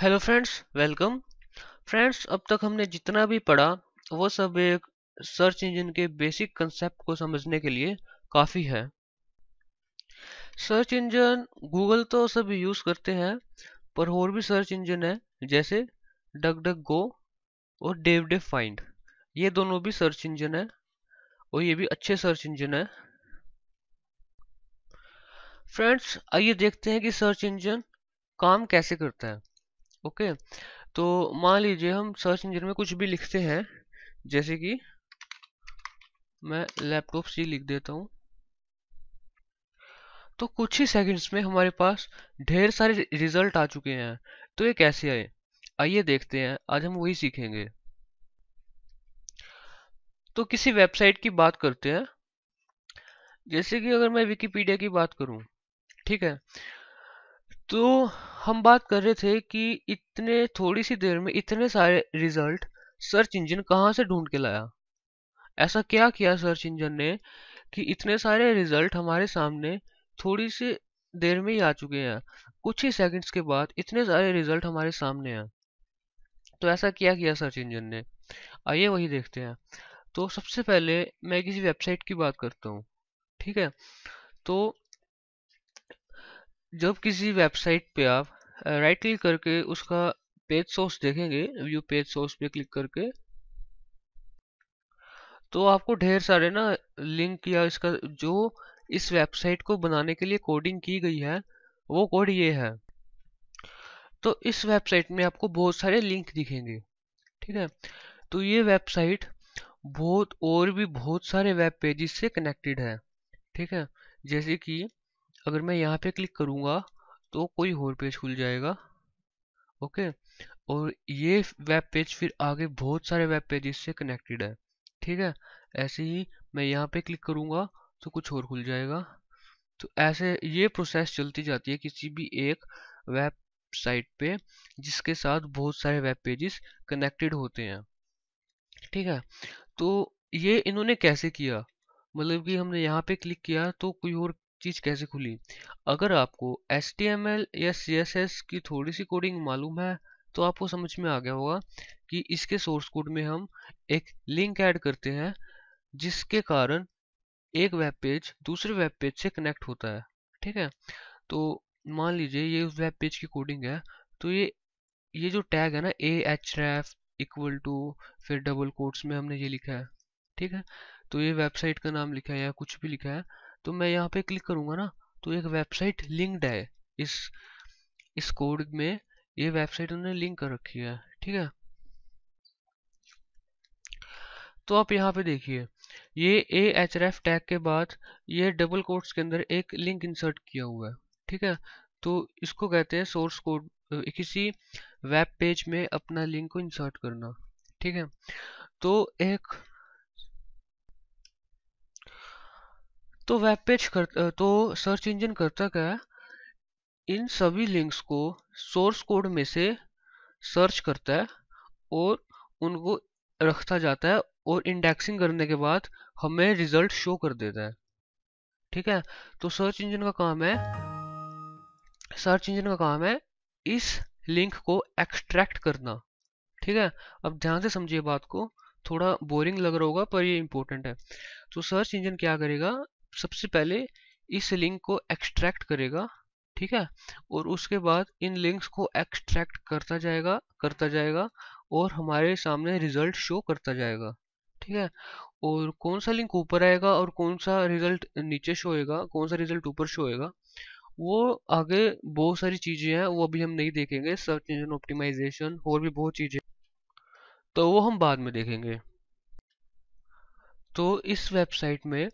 Hello friends welcome friends अब तक हमने जितना भी पढ़ा वो सब एक सर्च इंजन के बेसिक कंसेप्ट को समझने के लिए काफ़ी है सर्च इंजन गूगल तो सब यूज़ करते हैं पर और भी सर्च इंजन है जैसे डग डक गो और डेव डे फाइंड ये दोनों भी सर्च इंजन है और ये भी अच्छे सर्च इंजन है फ्रेंड्स आइए देखते हैं कि सर्च इंजन काम कैसे करता है ओके तो मान लीजिए हम सर्च इंजन में कुछ भी लिखते हैं जैसे कि मैं लैपटॉप सी लिख देता हूँ तो कुछ ही सेकंड्स में हमारे पास ढेर सारे रिजल्ट आ चुके हैं तो ये कैसे आए आइए देखते हैं आज हम वही सीखेंगे तो किसी वेबसाइट की बात करते हैं जैसे कि अगर मैं विकीपीडिया की बात करूं ठीक है तो हम बात कर रहे थे कि इतने थोड़ी सी देर में इतने सारे रिजल्ट सर्च इंजन कहाँ से ढूंढ के लाया ऐसा क्या किया सर्च इंजन ने कि इतने सारे रिजल्ट हमारे सामने थोड़ी सी देर में ही आ चुके हैं कुछ ही सेकंड्स के बाद इतने सारे रिजल्ट हमारे सामने हैं तो ऐसा क्या किया सर्च इंजन ने आइए वही देखते हैं तो सबसे पहले मैं किसी वेबसाइट की बात करता हूँ ठीक है तो जब किसी वेबसाइट पे आप राइट क्लिक करके उसका पेज सोर्स देखेंगे व्यू पेज सोर्स पे क्लिक करके तो आपको ढेर सारे ना लिंक या इसका जो इस वेबसाइट को बनाने के लिए कोडिंग की गई है वो कोड ये है तो इस वेबसाइट में आपको बहुत सारे लिंक दिखेंगे ठीक है तो ये वेबसाइट बहुत और भी बहुत सारे वेब पेजेस से कनेक्टेड है ठीक है जैसे कि अगर मैं यहाँ पे क्लिक करूँगा तो कोई और पेज खुल जाएगा ओके और ये वेब पेज फिर आगे बहुत सारे वेब पेज से कनेक्टेड है ठीक है ऐसे ही मैं यहाँ पे क्लिक करूँगा तो कुछ और खुल जाएगा तो ऐसे ये प्रोसेस चलती जाती है किसी भी एक वेबसाइट पे जिसके साथ बहुत सारे वेब पेजेस कनेक्टेड होते हैं ठीक है तो ये इन्होंने कैसे किया मतलब कि हमने यहाँ पे क्लिक किया तो कोई और चीज़ कैसे खुली अगर आपको एस टी एम एल या सी एस एस की थोड़ी सी कोडिंग मालूम है तो आपको समझ में आ गया होगा कि इसके सोर्स कोड में हम एक लिंक ऐड करते हैं जिसके कारण एक वेब पेज दूसरे वेब पेज से कनेक्ट होता है ठीक है तो मान लीजिए ये उस वेब पेज की कोडिंग है तो ये ये जो टैग है ना A H ref equal to फिर डबल कोट्स में हमने ये लिखा है ठीक है तो ये वेबसाइट का नाम लिखा है या कुछ भी लिखा है तो मैं यहाँ पे क्लिक करूँगा ना तो एक वेबसाइट लिंक्ड है इस इस कोड में ये वेबसाइट उन्होंने लिंक कर रखी है ठीक है तो आप यहाँ पे देखिए ये ए एच एफ टैग के बाद ये डबल कोट्स के अंदर एक लिंक इंसर्ट किया हुआ है ठीक है तो इसको कहते हैं सोर्स कोड किसी वेब पेज में अपना लिंक को इंसर्ट करना ठीक है तो एक तो वेब पेज कर तो सर्च इंजन करता क्या है इन सभी लिंक्स को सोर्स कोड में से सर्च करता है और उनको रखता जाता है और इंडेक्सिंग करने के बाद हमें रिजल्ट शो कर देता है ठीक है तो सर्च इंजन का काम है सर्च इंजन का काम है इस लिंक को एक्सट्रैक्ट करना ठीक है अब ध्यान से समझिए बात को थोड़ा बोरिंग लग रहा होगा पर ये इंपॉर्टेंट है तो सर्च इंजन क्या करेगा सबसे पहले इस लिंक को एक्सट्रैक्ट करेगा ठीक है और उसके बाद इन लिंक्स को एक्सट्रैक्ट करता जाएगा करता जाएगा और हमारे सामने रिजल्ट शो करता जाएगा ठीक है और कौन सा लिंक ऊपर आएगा और कौन सा रिजल्ट नीचे शो होएगा कौन सा रिजल्ट ऊपर शो होएगा वो आगे बहुत सारी चीज़ें हैं वो अभी हम नहीं देखेंगे सर्च इंजन ऑप्टिमाइजेशन और भी बहुत चीज़ें तो वो हम बाद में देखेंगे तो इस वेबसाइट में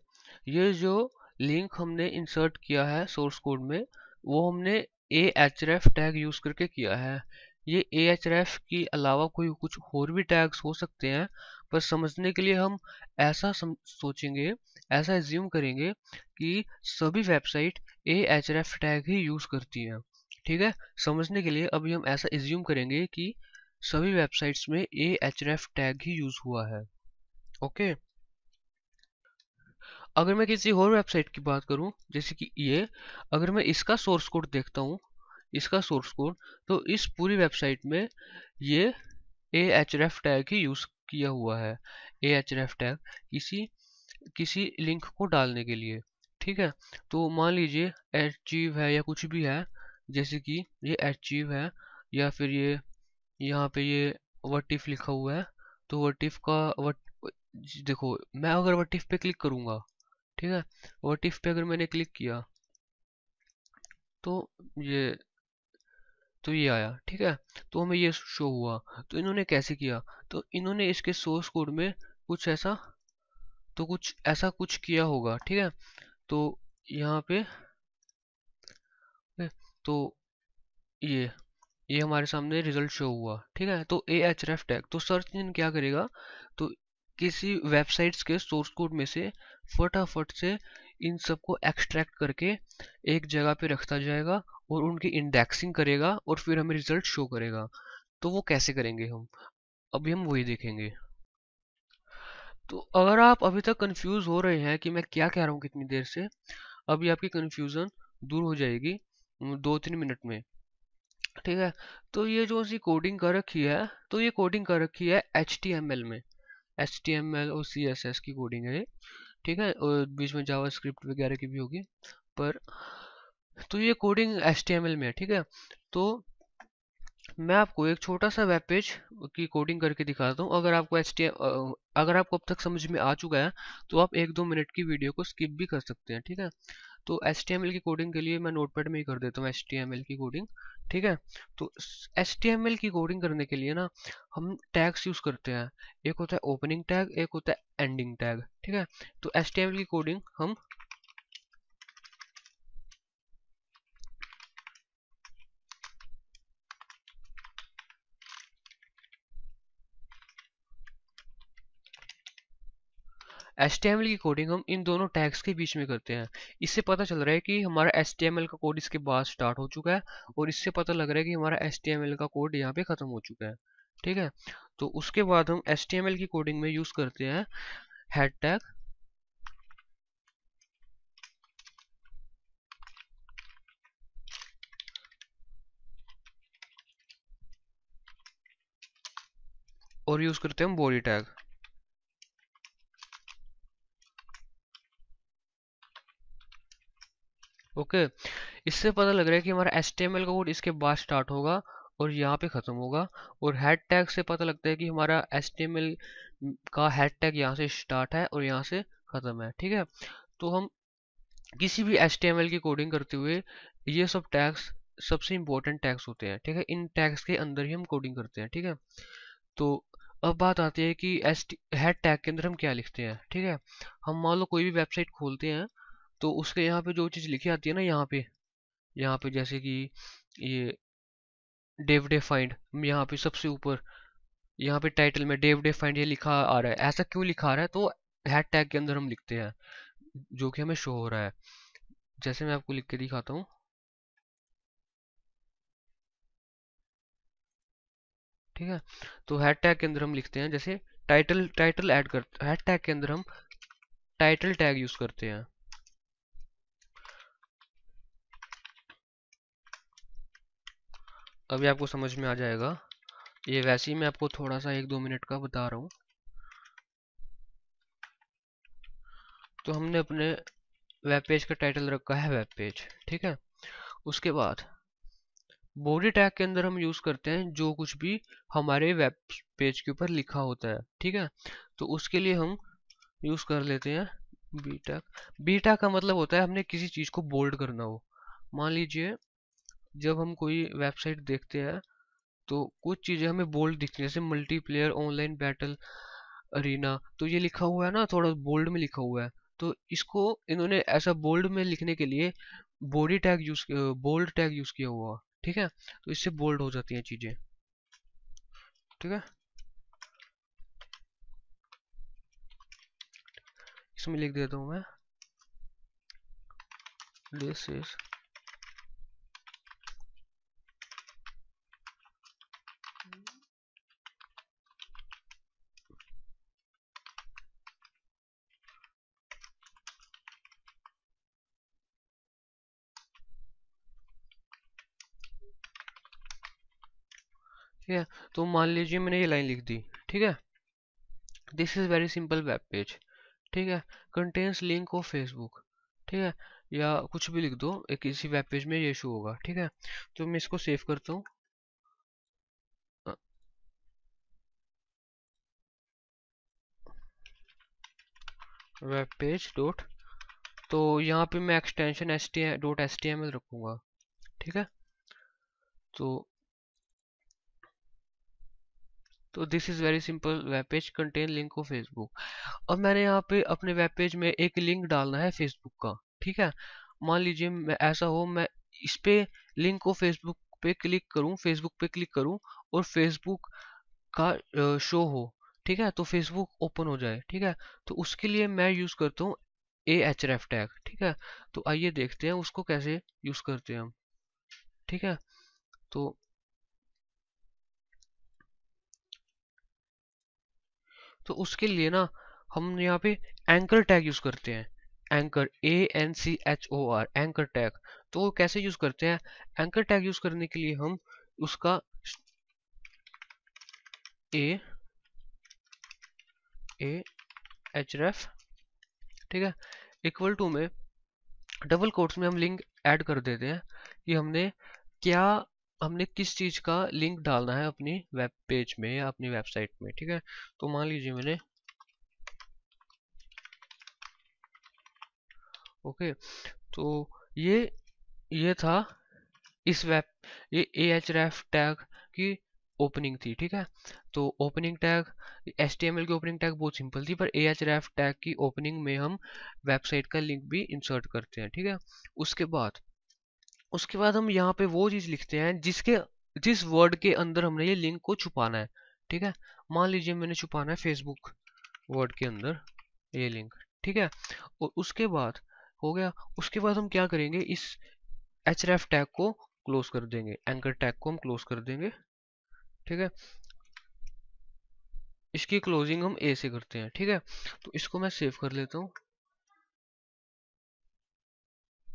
ये जो लिंक हमने इंसर्ट किया है सोर्स कोड में वो हमने ए एच टैग यूज़ करके किया है ये ए एच एफ के अलावा कोई कुछ और भी टैग्स हो सकते हैं पर समझने के लिए हम ऐसा सम, सोचेंगे ऐसा एज्यूम करेंगे कि सभी वेबसाइट ए एच टैग ही यूज़ करती हैं ठीक है समझने के लिए अभी हम ऐसा एज्यूम करेंगे कि सभी वेबसाइट्स में ए एच टैग ही यूज़ हुआ है ओके okay? अगर मैं किसी और वेबसाइट की बात करूँ जैसे कि ये अगर मैं इसका सोर्स कोड देखता हूँ इसका सोर्स कोड तो इस पूरी वेबसाइट में ये ए एच रेफ टैग ही यूज़ किया हुआ है ए एच रेफ टैग किसी किसी लिंक को डालने के लिए ठीक है तो मान लीजिए एचीव है या कुछ भी है जैसे कि ये एचीव है या फिर ये यहाँ पे ये वर्टिफ लिखा हुआ है तो वर्टिफ का वट देखो मैं अगर वर्टिफ पे क्लिक करूँगा ठीक है वॉट इफ पे अगर मैंने क्लिक किया तो ये तो ये आया ठीक है तो हमें ये शो हुआ तो इन्होंने कैसे किया तो इन्होंने इसके सोर्स कोड में कुछ ऐसा तो कुछ ऐसा कुछ किया होगा ठीक है तो यहाँ पे तो ये ये हमारे सामने रिजल्ट शो हुआ ठीक है तो ए एच रेफ टैग तो सर्च इंजन क्या करेगा तो किसी वेबसाइट्स के सोर्स कोड में से फटाफट से इन सबको एक्सट्रैक्ट करके एक जगह पे रखता जाएगा और उनकी इंडेक्सिंग करेगा और फिर हमें रिजल्ट शो करेगा तो वो कैसे करेंगे हम अभी हम वही देखेंगे तो अगर आप अभी तक कंफ्यूज हो रहे हैं कि मैं क्या कह रहा हूँ कितनी देर से अभी आपकी कंफ्यूजन दूर हो जाएगी दो तीन मिनट में ठीक है तो ये जो कोडिंग कर रखी है तो ये कोडिंग कर रखी है एच में एस टी एम एल और सी एस एस की कोडिंग है ठीक है और बीच में जावा स्क्रिप्ट वगैरह की भी होगी पर तो ये coding S T M L में है ठीक है तो मैं आपको एक छोटा सा वेब पेज की कोडिंग करके दिखाता हूँ अगर आपको एस टी अगर आपको अब तक समझ में आ चुका है तो आप एक दो मिनट की वीडियो को स्किप भी कर सकते हैं ठीक है तो एस टी एम एल की कोडिंग के लिए मैं नोटपैड में ही कर देता हूँ एस टी एम एल की कोडिंग ठीक है तो एल की कोडिंग करने के लिए ना हम टैग्स यूज़ करते हैं एक होता है ओपनिंग टैग एक होता है एंडिंग टैग ठीक है तो एल की कोडिंग हम एस की कोडिंग हम इन दोनों टैग्स के बीच में करते हैं इससे पता चल रहा है कि हमारा एस का कोड इसके बाद स्टार्ट हो चुका है और इससे पता लग रहा है कि हमारा एस का कोड यहाँ पे ख़त्म हो चुका है ठीक है तो उसके बाद हम एस की कोडिंग में यूज़ करते हैं हेड टैग और यूज़ करते हैं हम बॉडी टैग ओके इससे पता लग रहा है कि हमारा एस एल का कोड इसके बाद स्टार्ट होगा और यहाँ पे ख़त्म होगा और हेड टैग से पता लगता है कि हमारा एल का हेड टैग यहाँ से स्टार्ट है और यहाँ से ख़त्म है ठीक है तो हम किसी भी एल की कोडिंग करते हुए ये सब टैग्स सबसे इम्पोर्टेंट टैग्स होते हैं ठीक है इन टैग्स के अंदर ही हम कोडिंग करते हैं ठीक है तो अब बात आती है कि एस हेड टैग के अंदर हम क्या लिखते हैं ठीक है हम मान लो कोई भी वेबसाइट खोलते हैं तो उसके यहाँ पे जो चीज़ लिखी आती है ना यहाँ पे यहाँ पे जैसे कि ये डेव डे फाइंड यहाँ पे सबसे ऊपर यहाँ पे टाइटल में डेव डे फाइंड ये लिखा आ रहा है ऐसा क्यों लिखा आ रहा है तो हैड टैग के अंदर हम लिखते हैं जो कि हमें शो हो रहा है जैसे मैं आपको लिख के दिखाता हूँ ठीक है तो हैड टैग के अंदर हम लिखते हैं जैसे टाइटल टाइटल ऐड करते हैड टैग के अंदर हम टाइटल टैग यूज़ करते हैं अभी आपको समझ में आ जाएगा ये वैसे ही मैं आपको थोड़ा सा एक दो मिनट का बता रहा हूँ तो हमने अपने वेब पेज का टाइटल रखा है वेब पेज ठीक है उसके बाद बॉडी टैग के अंदर हम यूज करते हैं जो कुछ भी हमारे वेब पेज के ऊपर लिखा होता है ठीक है तो उसके लिए हम यूज कर लेते हैं बी टैग बी टैग का मतलब होता है हमने किसी चीज को बोल्ड करना हो मान लीजिए जब हम कोई वेबसाइट देखते हैं तो कुछ चीज़ें हमें बोल्ड दिखती हैं जैसे मल्टीप्लेयर ऑनलाइन बैटल अरीना तो ये लिखा हुआ है ना थोड़ा बोल्ड में लिखा हुआ है तो इसको इन्होंने ऐसा बोल्ड में लिखने के लिए body tag use bold tag use किया हुआ ठीक है तो इससे बोल्ड हो जाती हैं चीजें ठीक है इसमें लिख देता हूं मैं दिस इज ठीक है तो मान लीजिए मैंने ये लाइन लिख दी ठीक है this is very simple web page ठीक है कंटेंस लिंक ऑफ फेसबुक ठीक है या कुछ भी लिख दो एक इसी वेब पेज में ये शो होगा ठीक है तो मैं इसको सेव करता हूँ वेब पेज डॉट तो यहाँ पे मैं extension S T dot S T M L रखूँगा ठीक है तो तो this is very simple web page content link of Facebook अब मैंने यहाँ पे अपने वेब पेज में एक लिंक डालना है फेसबुक का ठीक है मान लीजिए मैं ऐसा हो मैं इस पे लिंक को फेसबुक पे क्लिक करूँ फेसबुक पे क्लिक करूँ और फेसबुक का शो हो ठीक है तो फेसबुक ओपन हो जाए ठीक है तो उसके लिए मैं यूज़ करता हूँ ए एच एफ टैग ठीक है तो आइए देखते हैं उसको कैसे यूज़ करते हैं हम ठीक है तो तो उसके लिए ना हम यहाँ पे एंकर टैग यूज़ करते हैं anchor A N C H O R anchor tag तो वो कैसे यूज़ करते हैं एंकर टैग यूज़ करने के लिए हम उसका ए ए एच रेफ ठीक है इक्वल टू में डबल कोट्स में हम लिंक ऐड कर देते हैं कि हमने क्या हमने किस चीज़ का लिंक डालना है अपनी वेब पेज में या अपनी वेबसाइट में ठीक है तो मान लीजिए मैंने ओके तो ये ये था इस वेब ये ए एच रेफ टैग की ओपनिंग थी ठीक है तो opening tag S T M L की ओपनिंग टैग बहुत सिंपल थी पर ए एच रेफ टैग की ओपनिंग में हम वेबसाइट का लिंक भी इंसर्ट करते हैं ठीक है उसके बाद उसके बाद हम यहाँ पे वो चीज़ लिखते हैं जिसके जिस वर्ड के अंदर हमने ये लिंक को छुपाना है ठीक है मान लीजिए मैंने छुपाना है फेसबुक वर्ड के अंदर ये लिंक ठीक है और उसके बाद हो गया उसके बाद हम क्या करेंगे इस एच टैग को क्लोज कर देंगे एंकर टैग को हम क्लोज कर देंगे ठीक है इसकी क्लोजिंग हम ए से करते हैं ठीक है तो इसको मैं सेव कर लेता हूँ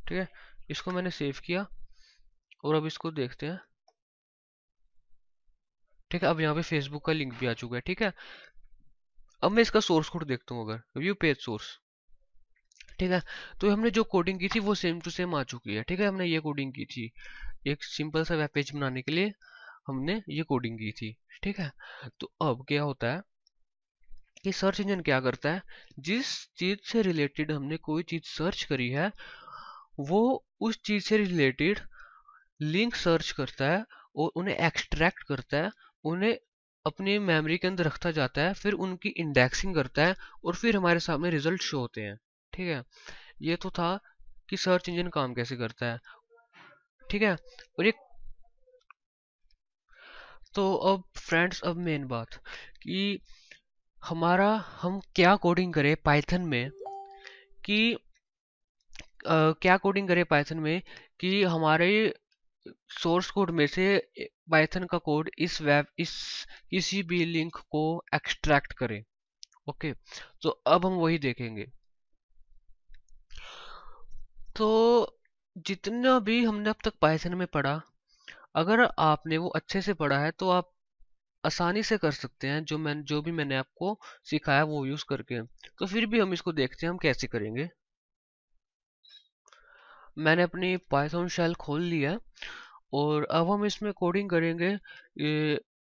ठीक है इसको मैंने सेव किया और अब इसको देखते हैं ठीक है अब यहाँ पे फेसबुक का लिंक भी आ चुका है ठीक है अब मैं इसका सोर्स कोड देखता हूँ अगर व्यू पेज सोर्स ठीक है तो हमने जो कोडिंग की थी वो सेम टू सेम आ चुकी है ठीक है हमने ये कोडिंग की थी एक सिंपल सा वेब पेज बनाने के लिए हमने ये कोडिंग की थी ठीक है तो अब क्या होता है कि सर्च इंजन क्या करता है जिस चीज से रिलेटेड हमने कोई चीज सर्च करी है वो उस चीज़ से रिलेटेड लिंक सर्च करता है और उन्हें एक्सट्रैक्ट करता है उन्हें अपनी मेमोरी के अंदर रखता जाता है फिर उनकी इंडेक्सिंग करता है और फिर हमारे सामने रिजल्ट शो होते हैं ठीक है ये तो था कि सर्च इंजन काम कैसे करता है ठीक है और एक तो अब फ्रेंड्स अब मेन बात कि हमारा हम क्या कोडिंग करें पाइथन में कि क्या कोडिंग करें पाइथन में कि हमारे सोर्स कोड में से पाइथन का कोड इस वेब इस किसी भी लिंक को एक्सट्रैक्ट करे ओके तो अब हम वही देखेंगे तो जितना भी हमने अब तक पाइथन में पढ़ा अगर आपने वो अच्छे से पढ़ा है तो आप आसानी से कर सकते हैं जो मैं जो भी मैंने आपको सिखाया वो यूज़ करके तो फिर भी हम इसको देखते हैं हम कैसे करेंगे मैंने अपनी पाइथन शेल खोल लिया और अब हम इसमें कोडिंग करेंगे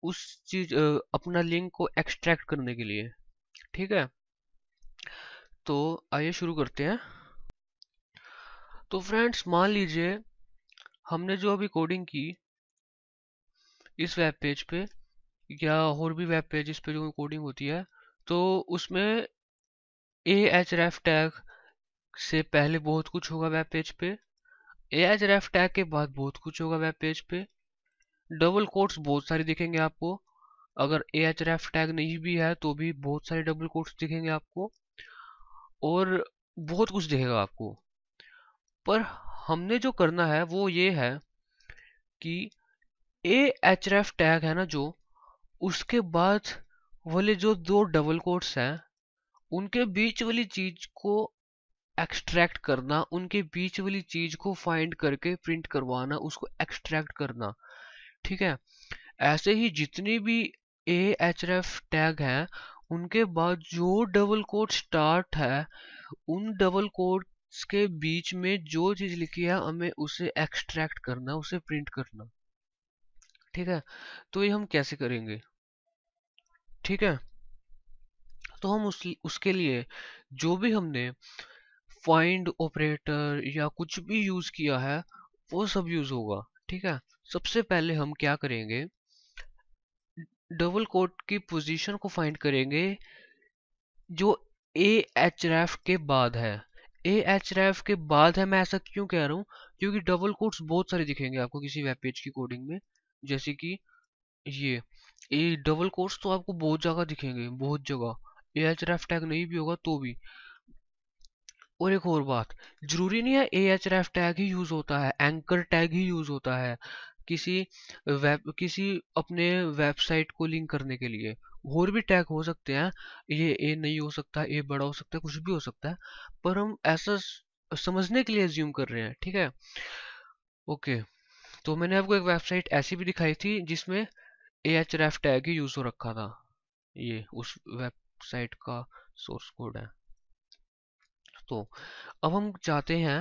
उस चीज अपना लिंक को एक्सट्रैक्ट करने के लिए ठीक है तो आइए शुरू करते हैं तो फ्रेंड्स मान लीजिए हमने जो अभी कोडिंग की इस वेब पेज पे या और भी वेब इस पे जो कोडिंग होती है तो उसमें ए एच रेफ टैग से पहले बहुत कुछ होगा वेब पेज पे एज रेफ टैग के बाद बहुत कुछ होगा वेब पेज पे डबल कोट्स बहुत सारे दिखेंगे आपको अगर ए एच रेफ टैग नहीं भी है तो भी बहुत सारे डबल कोट्स दिखेंगे आपको और बहुत कुछ दिखेगा आपको पर हमने जो करना है वो ये है कि ए एच रेफ टैग है ना जो उसके बाद वाले जो दो डबल कोट्स हैं उनके बीच वाली चीज को एक्सट्रैक्ट करना उनके बीच वाली चीज को फाइंड करके प्रिंट करवाना उसको एक्सट्रैक्ट करना ठीक है ऐसे ही जितनी भी ए एच एफ टैग हैं उनके बाद जो डबल कोड स्टार्ट है उन डबल कोड के बीच में जो चीज लिखी है हमें उसे एक्सट्रैक्ट करना उसे प्रिंट करना ठीक है तो ये हम कैसे करेंगे ठीक है तो हम उस, उसके लिए जो भी हमने फाइंड ऑपरेटर या कुछ भी यूज़ किया है वो सब यूज़ होगा ठीक है सबसे पहले हम क्या करेंगे डबल कोट की पोजीशन को फाइंड करेंगे जो ए एच रेफ के बाद है ए एच रेफ के बाद है मैं ऐसा क्यों कह रहा हूँ क्योंकि डबल कोट्स बहुत सारे दिखेंगे आपको किसी वेब पेज की कोडिंग में जैसे कि ये ये डबल कोट्स तो आपको बहुत जगह दिखेंगे बहुत जगह ए एच रेफ टैग नहीं भी होगा तो भी और एक और बात जरूरी नहीं है ए एच रेफ टैग ही यूज़ होता है एंकर टैग ही यूज़ होता है किसी वेब किसी अपने वेबसाइट को लिंक करने के लिए और भी टैग हो सकते हैं ये ए नहीं हो सकता ए बड़ा हो सकता है कुछ भी हो सकता है पर हम ऐसा समझने के लिए ज्यूम कर रहे हैं ठीक है ओके तो मैंने आपको एक वेबसाइट ऐसी भी दिखाई थी जिसमें ए एच रेफ टैग ही यूज़ हो रखा था ये उस वेबसाइट का सोर्स कोड है दोस्तों अब हम चाहते हैं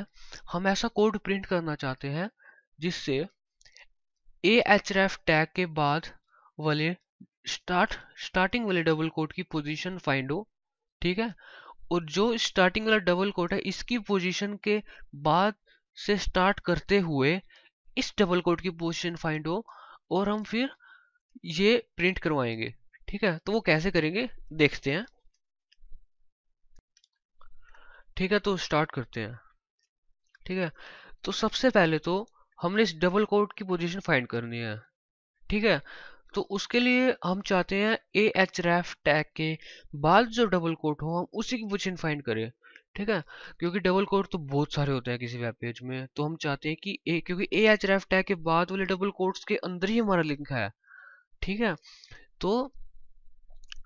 हम ऐसा कोड प्रिंट करना चाहते हैं जिससे ए एच रेफ टैग के बाद वाले स्टार्ट स्टार्टिंग वाले डबल कोट की पोजीशन फाइंड हो ठीक है और जो स्टार्टिंग वाला डबल कोट है इसकी पोजीशन के बाद से स्टार्ट करते हुए इस डबल कोट की पोजीशन फाइंड हो और हम फिर ये प्रिंट करवाएंगे ठीक है तो वो कैसे करेंगे देखते हैं ठीक है तो स्टार्ट करते हैं ठीक है तो सबसे पहले तो हमने इस डबल कोट की पोजीशन फाइंड करनी है ठीक है तो उसके लिए हम चाहते हैं ए एच रेफ टैग के बाद जो डबल कोट हो हम उसी की पोजीशन फाइंड करें ठीक है क्योंकि डबल कोट तो बहुत सारे होते हैं किसी वेब पेज में तो हम चाहते हैं कि ए क्योंकि ए एच रेफ टैग के बाद वाले डबल कोट्स के अंदर ही हमारा लिंक है ठीक है तो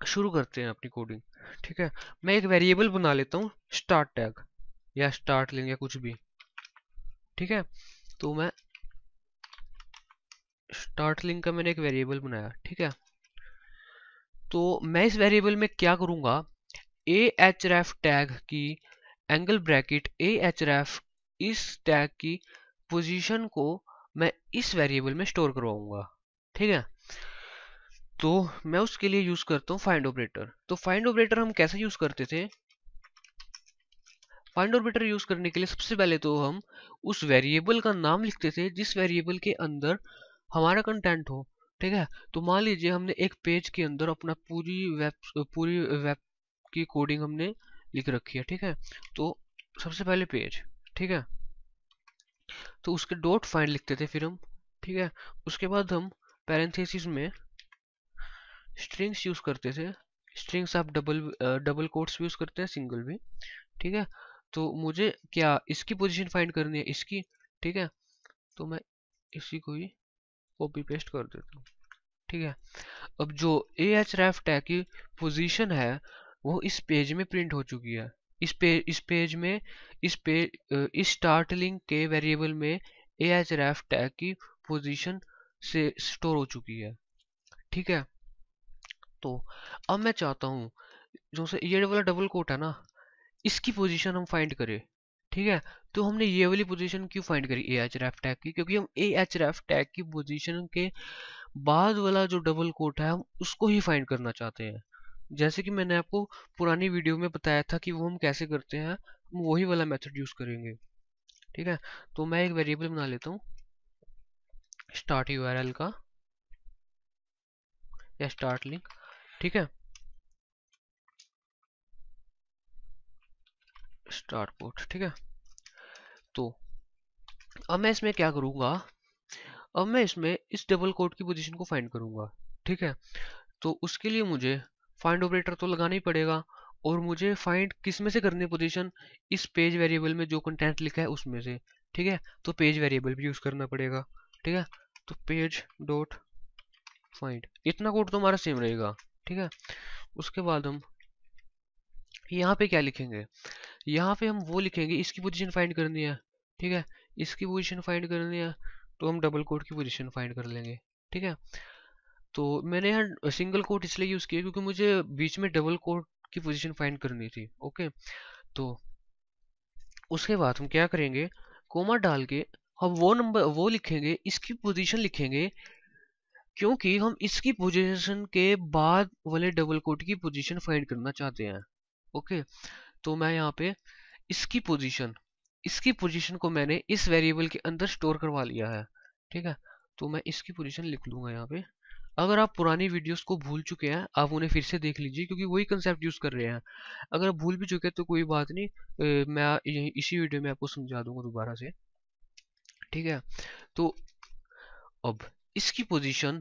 शुरू करते हैं अपनी कोडिंग ठीक है मैं एक वेरिएबल बना लेता हूँ स्टार्ट टैग या स्टार्ट लेंगे कुछ भी ठीक है तो मैं स्टार्ट लिंक का मैंने एक वेरिएबल बनाया ठीक है तो मैं इस वेरिएबल में क्या करूँगा ए एच रेफ टैग की angle bracket A H ref इस टैग की पोजीशन को मैं इस वेरिएबल में स्टोर करवाऊंगा ठीक है तो मैं उसके लिए यूज करता हूँ फाइंड ऑपरेटर तो फाइंड ऑपरेटर हम कैसे यूज करते थे फाइंड ऑपरेटर यूज करने के लिए सबसे पहले तो हम उस वेरिएबल का नाम लिखते थे जिस वेरिएबल के अंदर हमारा कंटेंट हो ठीक है तो मान लीजिए हमने एक पेज के अंदर अपना पूरी वेब पूरी वेब की कोडिंग हमने लिख रखी है ठीक है तो सबसे पहले पेज ठीक है तो उसके डॉट फाइंड लिखते थे फिर हम ठीक है उसके बाद हम पैरेंथेसिस में स्ट्रिंग्स यूज़ करते थे स्ट्रिंग्स आप डबल डबल कोट्स भी यूज़ करते हैं सिंगल भी ठीक है तो मुझे क्या इसकी पोजीशन फाइंड करनी है इसकी ठीक है तो मैं इसी को ही कॉपी पेस्ट कर देता हूँ ठीक है अब जो ए एच रेफ टैग की पोजीशन है वो इस पेज में प्रिंट हो चुकी है इस पे इस पेज में इस पे इस स्टार्ट लिंक के वेरिएबल में ए एच रेफ टैग की पोजीशन से स्टोर हो चुकी है ठीक है तो अब मैं चाहता हूँ जो से ये वाला डबल कोट है ना इसकी पोजीशन हम फाइंड करें ठीक है तो हमने ये वाली पोजीशन क्यों फाइंड करी ए एच रेफ टैग की क्योंकि हम ए एच रेफ टैग की पोजीशन के बाद वाला जो डबल कोट है हम उसको ही फाइंड करना चाहते हैं जैसे कि मैंने आपको पुरानी वीडियो में बताया था कि वो हम कैसे करते हैं हम वही वाला मेथड यूज़ करेंगे ठीक है तो मैं एक वेरिएबल बना लेता हूँ स्टार्ट यू का या स्टार्ट लिंक ठीक है स्टार्ट पोर्ट ठीक है तो अब मैं इसमें क्या करूंगा अब मैं इसमें इस डबल कोट की पोजीशन को फाइंड करूंगा ठीक है तो उसके लिए मुझे फाइंड ऑपरेटर तो लगाना ही पड़ेगा और मुझे फाइंड किस में से करनी पोजीशन इस पेज वेरिएबल में जो कंटेंट लिखा है उसमें से ठीक है तो पेज वेरिएबल भी यूज़ करना पड़ेगा ठीक है तो पेज डॉट फाइंड इतना कोड तो हमारा सेम रहेगा ठीक है उसके बाद हम यहाँ पे क्या लिखेंगे यहाँ पे हम वो लिखेंगे इसकी पोजीशन फाइंड करनी है ठीक है इसकी पोजीशन फाइंड करनी है तो हम डबल कोट की पोजीशन फाइंड कर लेंगे ठीक है तो मैंने यहाँ सिंगल कोट इसलिए यूज़ किया क्योंकि मुझे बीच में डबल कोट की पोजीशन फाइंड करनी थी ओके तो उसके बाद हम क्या करेंगे कोमा डाल के हम वो नंबर वो लिखेंगे इसकी पोजिशन लिखेंगे क्योंकि हम इसकी पोजीशन के बाद वाले डबल कोट की पोजीशन फाइंड करना चाहते हैं ओके तो मैं यहाँ पे इसकी पोजीशन इसकी पोजीशन को मैंने इस वेरिएबल के अंदर स्टोर करवा लिया है ठीक है तो मैं इसकी पोजीशन लिख लूंगा यहाँ पे अगर आप पुरानी वीडियोस को भूल चुके हैं आप उन्हें फिर से देख लीजिए क्योंकि वही कंसेप्ट यूज़ कर रहे हैं अगर आप भूल भी चुके हैं तो कोई बात नहीं ए, मैं इसी वीडियो में आपको समझा दूंगा दोबारा से ठीक है तो अब इसकी पोजीशन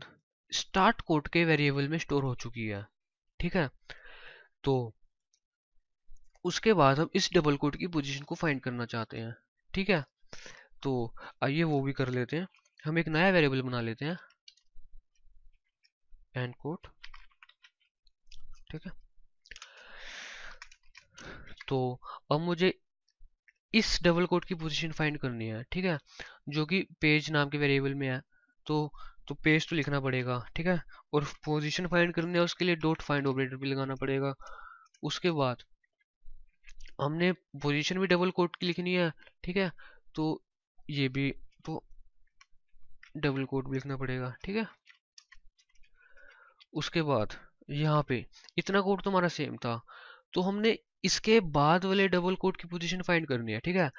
स्टार्ट कोड के वेरिएबल में स्टोर हो चुकी है ठीक है तो उसके बाद हम इस डबल कोड की पोजीशन को फाइंड करना चाहते हैं ठीक है तो आइए वो भी कर लेते हैं हम एक नया वेरिएबल बना लेते हैं एंड कोड ठीक है तो अब मुझे इस डबल कोड की पोजीशन फाइंड करनी है ठीक है जो कि पेज नाम के वेरिएबल में है तो तो पेज तो लिखना पड़ेगा ठीक है और पोजीशन फाइंड करने है उसके लिए डॉट फाइंड ऑपरेटर भी लगाना पड़ेगा उसके बाद हमने पोजीशन भी डबल कोट की लिखनी है ठीक है तो ये भी तो डबल कोट भी लिखना पड़ेगा ठीक है उसके बाद यहाँ पे इतना कोड तो हमारा सेम था तो हमने इसके बाद वाले डबल कोड की पोजीशन फाइंड करनी है ठीक है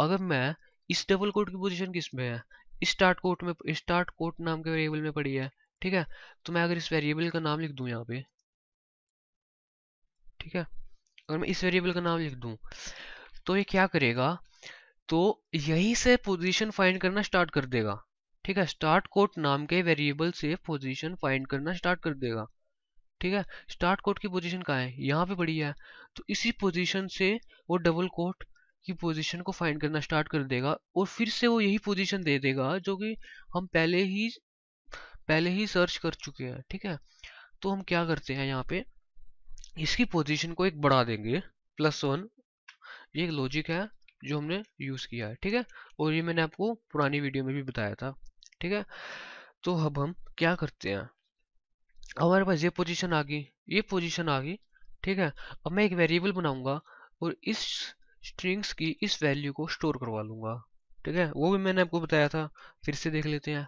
अगर मैं इस डबल कोड की पोजीशन किस में है स्टार्ट कोट में स्टार्ट कोट नाम के वेरिएबल में पड़ी है ठीक है तो मैं अगर इस वेरिएबल का नाम लिख दूं यहाँ पे ठीक है अगर मैं इस वेरिएबल का नाम लिख दूं तो ये क्या करेगा तो यही से पोजीशन फाइंड करना स्टार्ट कर देगा ठीक है स्टार्ट कोट नाम के वेरिएबल से पोजीशन फाइंड करना स्टार्ट कर देगा ठीक है स्टार्ट कोट की पोजिशन कहाँ है यहाँ पे पड़ी है तो इसी पोजिशन से वो डबल कोट की पोजीशन को फाइंड करना स्टार्ट कर देगा और फिर से वो यही पोजीशन दे देगा जो कि हम पहले ही पहले ही सर्च कर चुके हैं ठीक है तो हम क्या करते हैं यहाँ पे इसकी पोजीशन को एक बढ़ा देंगे प्लस वन ये एक लॉजिक है जो हमने यूज़ किया है ठीक है और ये मैंने आपको पुरानी वीडियो में भी बताया था ठीक है तो अब हम क्या करते हैं हमारे पास ये पोजीशन आ गई ये पोजीशन आ गई ठीक है अब मैं एक वेरिएबल बनाऊंगा और इस स्ट्रिंग्स की इस वैल्यू को स्टोर करवा लूंगा ठीक है वो भी मैंने आपको बताया था फिर से देख लेते हैं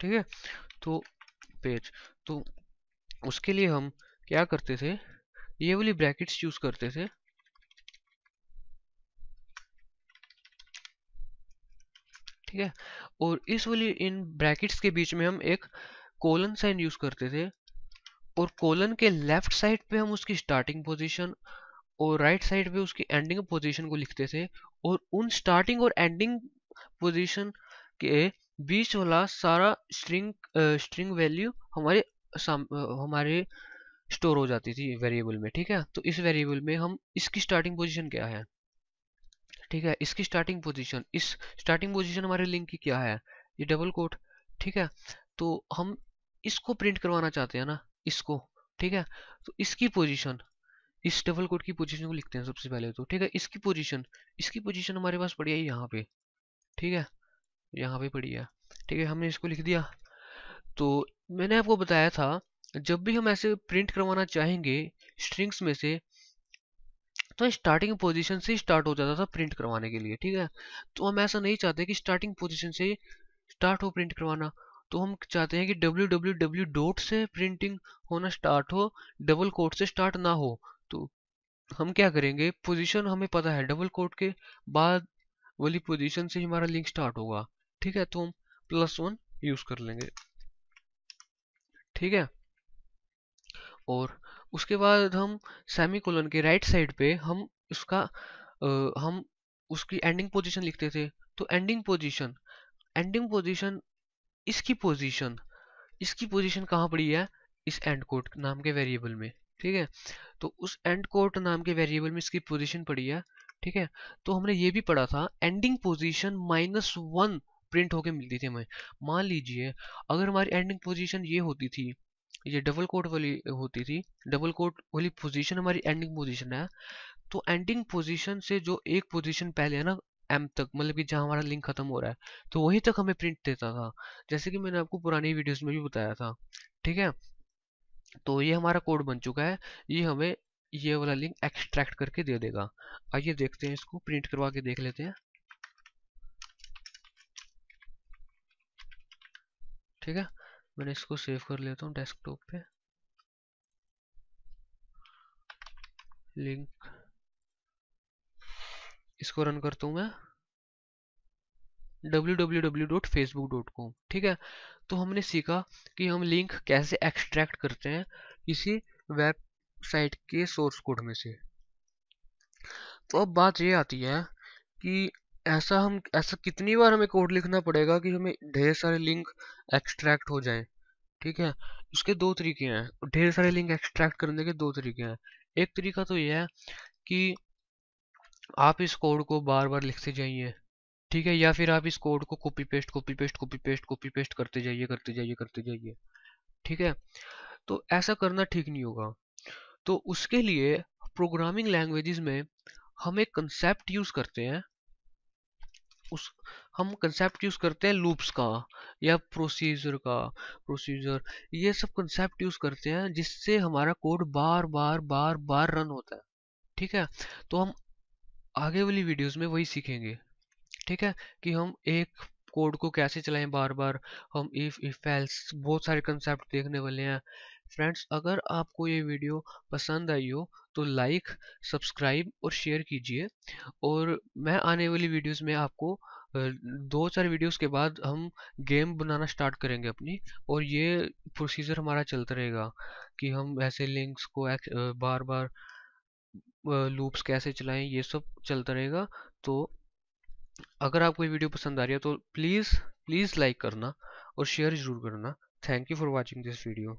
ठीक है तो पेज तो उसके लिए हम क्या करते थे ये वाली ब्रैकेट्स यूज करते थे ठीक है और इस वाली इन ब्रैकेट्स के बीच में हम एक कोलन साइन यूज करते थे और कोलन के लेफ्ट साइड पे हम उसकी स्टार्टिंग पोजीशन और राइट right साइड पे उसकी एंडिंग पोजीशन को लिखते थे और उन स्टार्टिंग और एंडिंग पोजीशन के बीच वाला सारा स्ट्रिंग स्ट्रिंग वैल्यू हमारे साम, हमारे स्टोर हो जाती थी वेरिएबल में ठीक है तो इस वेरिएबल में हम इसकी स्टार्टिंग पोजीशन क्या है ठीक है इसकी स्टार्टिंग पोजीशन इस स्टार्टिंग पोजीशन हमारे लिंक की क्या है ये डबल कोट ठीक है तो हम इसको प्रिंट करवाना चाहते हैं ना इसको ठीक है तो इसकी पोजीशन इस डबल कोट की पोजीशन को लिखते हैं सबसे पहले तो ठीक है इसकी पोजीशन इसकी पोजीशन हमारे पास पड़ी है यहाँ पे ठीक है यहाँ पे पड़ी है ठीक है हमने इसको लिख दिया तो मैंने आपको बताया था जब भी हम ऐसे प्रिंट करवाना चाहेंगे स्ट्रिंग्स में से तो स्टार्टिंग पोजीशन से स्टार्ट हो जाता था प्रिंट करवाने के लिए ठीक है तो हम ऐसा नहीं चाहते कि स्टार्टिंग पोजिशन से स्टार्ट हो प्रिंट करवाना तो हम चाहते हैं कि डब्ल्यू डब्ल्यू डब्ल्यू डॉट से प्रिंटिंग होना स्टार्ट हो डबल कोट से स्टार्ट ना हो तो हम क्या करेंगे पोजीशन हमें पता है डबल कोट के बाद वाली पोजीशन से हमारा लिंक स्टार्ट होगा ठीक है तो हम प्लस वन यूज कर लेंगे ठीक है और उसके बाद हम सेमी कोलन के राइट साइड पे हम उसका आ, हम उसकी एंडिंग पोजीशन लिखते थे तो एंडिंग पोजीशन एंडिंग पोजीशन इसकी पोजीशन इसकी पोजीशन कहाँ पड़ी है इस एंड कोट नाम के वेरिएबल में ठीक है तो उस एंड कोर्ट नाम के वेरिएबल में इसकी पोजीशन पड़ी है ठीक है तो हमने ये भी पढ़ा था ending position minus one print होके मिलती थी हमें मान लीजिए अगर हमारी एंडिंग पोजीशन ये होती थी ये डबल कोट वाली होती थी डबल कोट वाली पोजीशन हमारी एंडिंग पोजीशन है तो एंडिंग पोजीशन से जो एक पोजीशन पहले है ना एम तक मतलब कि जहाँ हमारा लिंक खत्म हो रहा है तो वहीं तक हमें प्रिंट देता था जैसे कि मैंने आपको पुरानी वीडियोस में भी बताया था ठीक है तो ये हमारा कोड बन चुका है ये हमें ये वाला लिंक एक्सट्रैक्ट करके दे देगा आइए देखते हैं इसको प्रिंट करवा के देख लेते हैं ठीक है मैंने इसको सेव कर लेता हूँ डेस्कटॉप पे लिंक इसको रन करता हूँ मैं www.facebook.com ठीक है तो हमने सीखा कि हम लिंक कैसे एक्सट्रैक्ट करते हैं किसी वेबसाइट के सोर्स कोड में से तो अब बात ये आती है कि ऐसा हम ऐसा कितनी बार हमें कोड लिखना पड़ेगा कि हमें ढेर सारे लिंक एक्सट्रैक्ट हो जाएं ठीक है उसके दो तरीके हैं ढेर सारे लिंक एक्सट्रैक्ट करने के दो तरीके हैं एक तरीका तो यह है कि आप इस कोड को बार बार लिखते जाइए ठीक है या फिर आप इस कोड को copy paste copy paste copy paste copy paste करते जाइए करते जाइए करते जाइए ठीक है तो ऐसा करना ठीक नहीं होगा तो उसके लिए प्रोग्रामिंग लैंग्वेजेस में हम एक कंसेप्ट यूज करते हैं उस हम कंसेप्ट यूज करते हैं लूप्स का या प्रोसीजर का प्रोसीजर ये सब कंसेप्ट यूज करते हैं जिससे हमारा कोड बार बार बार बार रन होता है ठीक है तो हम आगे वाली वीडियोस में वही सीखेंगे ठीक है कि हम एक कोड को कैसे चलाएं बार बार हम इफ़ इफ़ एल्स बहुत सारे कंसेप्ट देखने वाले हैं फ्रेंड्स अगर आपको ये वीडियो पसंद आई हो तो लाइक सब्सक्राइब और शेयर कीजिए और मैं आने वाली वीडियोस में आपको दो चार वीडियोस के बाद हम गेम बनाना स्टार्ट करेंगे अपनी और ये प्रोसीजर हमारा चलता रहेगा कि हम ऐसे लिंक्स को बार बार लूप्स कैसे चलाएं ये सब चलता रहेगा तो अगर आपको ये वीडियो पसंद आ रही है तो प्लीज़ प्लीज़ लाइक करना और शेयर ज़रूर करना thank you for watching this video